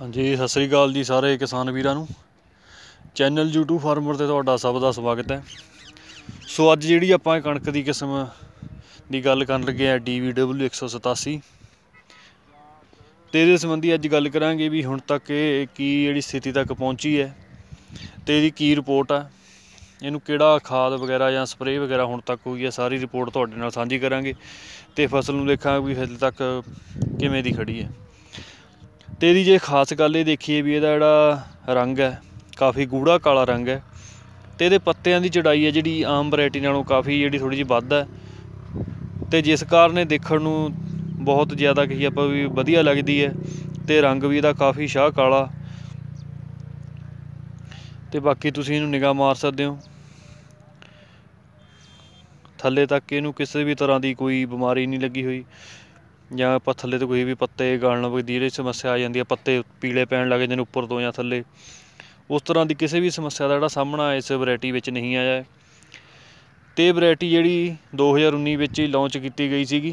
ਹਾਂਜੀ ਸਤਿ ਸ੍ਰੀ ਅਕਾਲ ਜੀ ਸਾਰੇ ਕਿਸਾਨ ਵੀਰਾਂ ਨੂੰ ਚੈਨਲ YouTube ਫਾਰਮਰ ਤੇ ਤੁਹਾਡਾ ਸਭ ਦਾ ਸਵਾਗਤ ਹੈ ਸੋ ਅੱਜ ਜਿਹੜੀ ਆਪਾਂ ਕਣਕ ਦੀ ਕਿਸਮ ਦੀ ਗੱਲ ਕਰਨ ਲੱਗੇ ਆ DVW 187 ਤੇ ਇਹਦੇ ਸੰਬੰਧੀ ਅੱਜ ਗੱਲ ਕਰਾਂਗੇ ਵੀ ਹੁਣ ਤੱਕ ਇਹ ਕੀ ਜਿਹੜੀ ਸਥਿਤੀ ਤੱਕ ਪਹੁੰਚੀ ਹੈ ਤੇ ਇਹਦੀ ਕੀ ਰਿਪੋਰਟ ਆ ਇਹਨੂੰ ਕਿਹੜਾ ਖਾਦ ਵਗੈਰਾ ਜਾਂ ਸਪਰੇਅ ਵਗੈਰਾ ਹੁਣ ਤੱਕ ਹੋਈ ਹੈ ਸਾਰੀ ਰਿਪੋਰਟ ਤੁਹਾਡੇ ਨਾਲ ਸਾਂਝੀ ਕਰਾਂਗੇ ਤੇ ਫਸਲ ਨੂੰ ਦੇਖਾਂਗੇ ਵੀ ਹਜੇ ਤੱਕ ਕਿਵੇਂ ਦੀ ਖੜੀ ਹੈ ਤੇ ਇਹਦੀ ਜੇ ਖਾਸ ਗੱਲ ਇਹ ਦੇਖੀਏ ਵੀ ਇਹਦਾ ਜਿਹੜਾ ਰੰਗ ਹੈ ਕਾਫੀ ਗੂੜਾ ਕਾਲਾ ਰੰਗ ਹੈ ਤੇ ਇਹਦੇ ਪੱਤਿਆਂ ਦੀ ਚੜਾਈ ਹੈ ਜਿਹੜੀ ਆਮ ਵੈਰਾਈਟੀ ਨਾਲੋਂ ਕਾਫੀ ਜਿਹੜੀ ਥੋੜੀ ਜਿਹੀ ਵੱਧ ਹੈ ਤੇ ਜਿਸ ਕਾਰਨ ਇਹ ਦੇਖਣ ਨੂੰ ਬਹੁਤ ਜ਼ਿਆਦਾ ਕਹੀ ਆਪਾਂ ਵੀ ਵਧੀਆ ਲੱਗਦੀ ਹੈ ਤੇ ਰੰਗ ਵੀ ਇਹਦਾ ਕਾਫੀ ਸ਼ਾਹ ਕਾਲਾ ਤੇ ਬਾਕੀ ਤੁਸੀਂ ਇਹਨੂੰ ਨਿਗਾਹ ਮਾਰ ਸਕਦੇ ਹੋ ਥੱਲੇ ਤੱਕ ਇਹਨੂੰ ਕਿਸੇ ਵੀ ਤਰ੍ਹਾਂ ਦੀ ਕੋਈ ਬਿਮਾਰੀ ਨਹੀਂ ਲੱਗੀ ਹੋਈ ਜਾਂ ਆਪਾਂ ਥੱਲੇ ਤੋਂ ਕੋਈ ਵੀ ਪੱਤੇ ਗਲਣ ਵਗਦੀ ਜਿਹੜੀ ਸਮੱਸਿਆ ਆ ਜਾਂਦੀ ਆ ਪੱਤੇ ਪੀਲੇ ਪੈਣ ਲੱਗ ਜਾਂਦੇ ਨੇ ਉੱਪਰ ਤੋਂ ਜਾਂ ਥੱਲੇ ਉਸ ਤਰ੍ਹਾਂ ਦੀ ਕਿਸੇ ਵੀ ਸਮੱਸਿਆ ਦਾ ਜਿਹੜਾ ਸਾਹਮਣਾ ਇਸ ਵਰਾਇਟੀ ਵਿੱਚ ਨਹੀਂ ਆਇਆ ਤੇ ਅਤੇ ਵਰਾਇਟੀ ਜਿਹੜੀ ਦੋ ਹਜ਼ਾਰ ਉੱਨੀ ਵਿੱਚ ਹੀ ਲਾਂਚ ਕੀਤੀ ਗਈ ਸੀਗੀ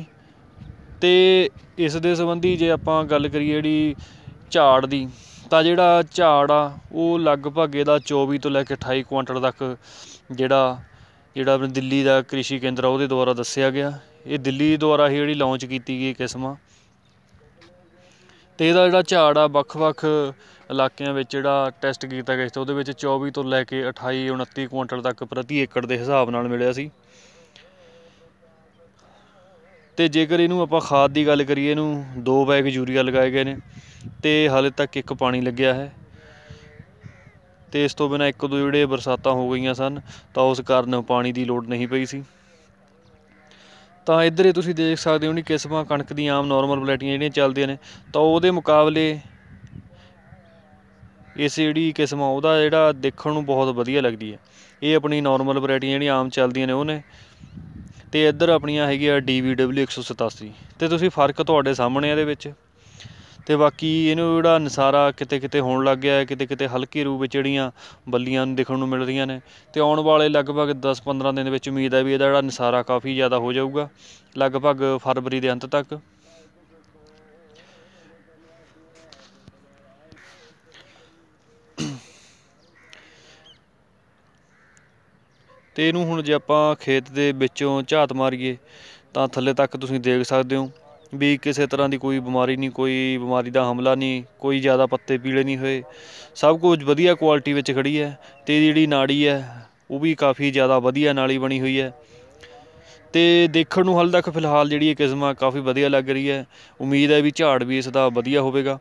ਅਤੇ ਇਸ ਦੇ ਸੰਬੰਧੀ ਜੇ ਆਪਾਂ ਗੱਲ ਕਰੀਏ ਜਿਹੜੀ ਝਾੜ ਦੀ ਤਾਂ ਜਿਹੜਾ ਝਾੜ ਆ ਉਹ ਲਗਭਗ ਇਹਦਾ 24 ਤੋਂ ਲੈ ਕੇ 28 ਕੁਆਂਟਲ ਤੱਕ ਜਿਹੜਾ ਜਿਹੜਾ ਆਪਣੇ ਦਿੱਲੀ ਦਾ ਕ੍ਰਿਸ਼ੀ ਕੇਂਦਰ ਆ ਉਹਦੇ ਦੁਆਰਾ ਦੱਸਿਆ ਗਿਆ ਇਹ ਦਿੱਲੀ ਦੁਆਰਾ ਹੀ ਜਿਹੜੀ ਲਾਂਚ ਕੀਤੀ ਗਈ ਕਿਸਮ ਆ ਤੇ ਇਹਦਾ ਜਿਹੜਾ ਝਾੜ ਆ ਵੱਖ-ਵੱਖ ਇਲਾਕਿਆਂ ਵਿੱਚ ਜਿਹੜਾ ਟੈਸਟ ਕੀਤਾ ਗਿਆ ਸੀ ਉਹਦੇ ਵਿੱਚ 24 ਤੋਂ ਲੈ ਕੇ 28 29 ਕੁਇੰਟਲ ਤੱਕ ਪ੍ਰਤੀ ਏਕੜ ਦੇ ਹਿਸਾਬ ਨਾਲ ਮਿਲਿਆ ਸੀ ਤੇ ਜੇਕਰ ਇਹਨੂੰ ਆਪਾਂ ਖਾਦ ਦੀ ਗੱਲ ਕਰੀਏ ਇਹਨੂੰ ਦੋ ਬੈਗ ਯੂਰੀਆ ਲਗਾਏ ਗਏ ਨੇ ਤੇ ਹਾਲੇ ਤੱਕ ਇੱਕ ਪਾਣੀ ਲੱਗਿਆ ਹੈ ਤੇ ਇਸ ਤੋਂ ਬਿਨਾ ਇੱਕ ਦੋ ਜਿਹੜੇ ਬਰਸਾਤਾਂ ਹੋ ਗਈਆਂ ਸਨ ਤਾਂ ਉਸ ਕਾਰਨ ਪਾਣੀ ਦੀ ਲੋੜ ਨਹੀਂ ਪਈ ਸੀ ਤਾਂ ਇੱਧਰ ਤੁਸੀਂ ਦੇਖ ਸਕਦੇ ਹੋ ਨਹੀਂ ਕਿਸਮਾਂ ਕਣਕ ਦੀ ਆਮ ਨਾਰਮਲ ਵੈਰਾਈਟੀਆਂ ਜਿਹੜੀਆਂ ਚੱਲਦੀਆਂ ਨੇ ਤਾਂ ਉਹਦੇ ਮੁਕਾਬਲੇ ਇਸ ਜਿਹੜੀ ਕਿਸਮ ਆ ਉਹਦਾ ਜਿਹੜਾ ਦੇਖਣ ਨੂੰ ਬਹੁਤ ਵਧੀਆ ਲੱਗਦੀ ਹੈ ਇਹ ਆਪਣੀ ਨਾਰਮਲ ਵੈਰਾਈਟੀ ਜਿਹੜੀਆਂ ਆਮ ਚੱਲਦੀਆਂ ਨੇ ਉਹਨੇ ਤੇ ਇੱਧਰ ਆਪਣੀਆਂ ਹੈਗੀਆਂ DVW 187 ਤੇ ਤੁਸੀਂ ਫਰਕ ਤੁਹਾਡੇ ਸਾਹਮਣੇ ਇਹਦੇ ਵਿੱਚ ਤੇ ਬਾਕੀ ਇਹਨੂੰ ਜਿਹੜਾ ਨਸਾਰਾ ਕਿਤੇ ਕਿਤੇ ਹੋਣ ਲੱਗ ਗਿਆ ਕਿਤੇ ਕਿਤੇ ਹਲਕੇ ਰੂਪ ਵਿੱਚ ਜਿਹੜੀਆਂ ਬੱਲੀਆਂ ਦਿਖਣ ਨੂੰ ਮਿਲ ਰਹੀਆਂ ਨੇ ਤੇ ਆਉਣ ਵਾਲੇ ਲਗਭਗ 10-15 ਦਿਨ ਦੇ ਵਿੱਚ ਉਮੀਦ ਹੈ ਵੀ ਇਹਦਾ ਜਿਹੜਾ ਨਸਾਰਾ ਕਾਫੀ ਜ਼ਿਆਦਾ ਹੋ ਜਾਊਗਾ ਲਗਭਗ ਫਰਵਰੀ ਦੇ ਅੰਤ ਤੱਕ ਤੇ ਇਹਨੂੰ ਹੁਣ ਜੇ ਆਪਾਂ ਖੇਤ ਦੇ ਵਿੱਚੋਂ ਝਾਤ ਮਾਰੀਏ ਤਾਂ ਥੱਲੇ ਤੱਕ ਤੁਸੀਂ ਦੇਖ ਸਕਦੇ ਹੋ ਵੀ ਕਿਸੇ ਤਰ੍ਹਾਂ ਦੀ ਕੋਈ ਬਿਮਾਰੀ ਨਹੀਂ ਕੋਈ ਬਿਮਾਰੀ ਦਾ ਹਮਲਾ ਨਹੀਂ ਕੋਈ ਜ਼ਿਆਦਾ ਪੱਤੇ ਪੀਲੇ ਨਹੀਂ ਹੋਏ ਸਭ ਕੁਝ ਵਧੀਆ ਕੁਆਲਿਟੀ ਵਿੱਚ ਖੜੀ ਹੈ ਤੇ ਜਿਹੜੀ ਨਾੜੀ ਹੈ ਉਹ ਵੀ ਕਾਫੀ ਜ਼ਿਆਦਾ ਵਧੀਆ ਨਾਲੀ ਬਣੀ ਹੋਈ ਹੈ ਤੇ ਦੇਖਣ ਨੂੰ ਹਾਲ ਤੱਕ ਫਿਲਹਾਲ ਜਿਹੜੀ ਇਹ ਕਿਸਮ ਆ ਕਾਫੀ ਵਧੀਆ ਲੱਗ ਰਹੀ ਹੈ ਉਮੀਦ ਹੈ ਵੀ ਝਾੜ ਵੀ ਇਸ ਦਾ ਵਧੀਆ ਹੋਵੇਗਾ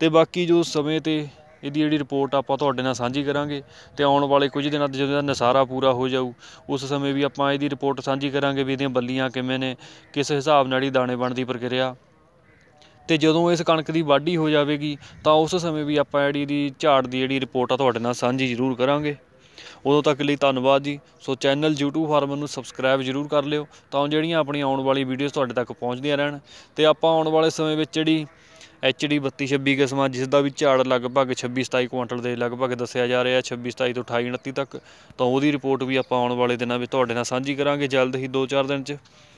ਤੇ ਬਾਕੀ ਜੋ ਸਮੇਂ 'ਤੇ ਇਹਦੀ ਜਿਹੜੀ ਰਿਪੋਰਟ ਆਪਾਂ ਤੁਹਾਡੇ ਨਾਲ ਸਾਂਝੀ ਕਰਾਂਗੇ ਤੇ ਆਉਣ ਵਾਲੇ ਕੁਝ ਦਿਨਾਂ ਦੇ ਜਦੋਂ ਇਹਦਾ ਨਸਾਰਾ ਪੂਰਾ ਹੋ ਜਾਊ ਉਸ ਸਮੇਂ ਵੀ ਆਪਾਂ ਇਹਦੀ ਰਿਪੋਰਟ ਸਾਂਝੀ ਕਰਾਂਗੇ ਵੀ ਇਹਦੀਆਂ ਬੱਲੀਆਂ ਕਿਵੇਂ ਨੇ ਕਿਸ ਹਿਸਾਬ ਨਾਲ ਇਹ ਦਾਣੇ ਬਣਦੀ ਪ੍ਰਕਿਰਿਆ ਤੇ ਜਦੋਂ ਇਸ ਕਣਕ ਦੀ ਵਾਢੀ ਹੋ ਜਾਵੇਗੀ ਤਾਂ ਉਸ ਸਮੇਂ ਵੀ ਆਪਾਂ ਜਿਹੜੀ ਇਹਦੀ ਝਾੜ ਦੀ ਜਿਹੜੀ ਰਿਪੋਰਟ ਆ ਤੁਹਾਡੇ ਨਾਲ ਸਾਂਝੀ ਜ਼ਰੂਰ ਕਰਾਂਗੇ ਉਦੋਂ ਤੱਕ ਲਈ ਧੰਨਵਾਦ ਜੀ ਸੋ ਚੈਨਲ YouTube ਫਾਰਮਰ ਨੂੰ ਸਬਸਕ੍ਰਾਈਬ ਜ਼ਰੂਰ ਕਰ ਲਿਓ ਤਾਂ ਜਿਹੜੀਆਂ ਆਪਣੀਆਂ ਆਉਣ ਵਾਲੀ ਵੀਡੀਓਜ਼ ਤੁਹਾਡੇ ਤੱਕ ਪਹੁੰਚਦੀਆਂ ਰਹਿਣ ਤੇ ਆਪਾਂ ਆਉਣ ਵਾਲੇ ਸਮੇਂ ਵਿੱਚ ਜਿਹੜੀ ਐਚ ਡੀ ਕਿਸਮਾਂ ਜਿਸ ਦਾ ਵੀ ਝਾੜ ਲਗਭਗ 26 27 ਕੁਇੰਟਲ ਦੇ ਲਗਭਗ ਦੱਸਿਆ ਜਾ ਰਿਹਾ 26 27 ਤੋਂ 28 29 ਤੱਕ ਤਾਂ ਉਹਦੀ ਰਿਪੋਰਟ ਵੀ ਆਪਾਂ ਆਉਣ ਵਾਲੇ ਦਿਨਾਂ ਵਿੱਚ ਤੁਹਾਡੇ ਨਾਲ ਸਾਂਝੀ ਕਰਾਂਗੇ ਜਲਦ ਹੀ 2-4 ਦਿਨ 'ਚ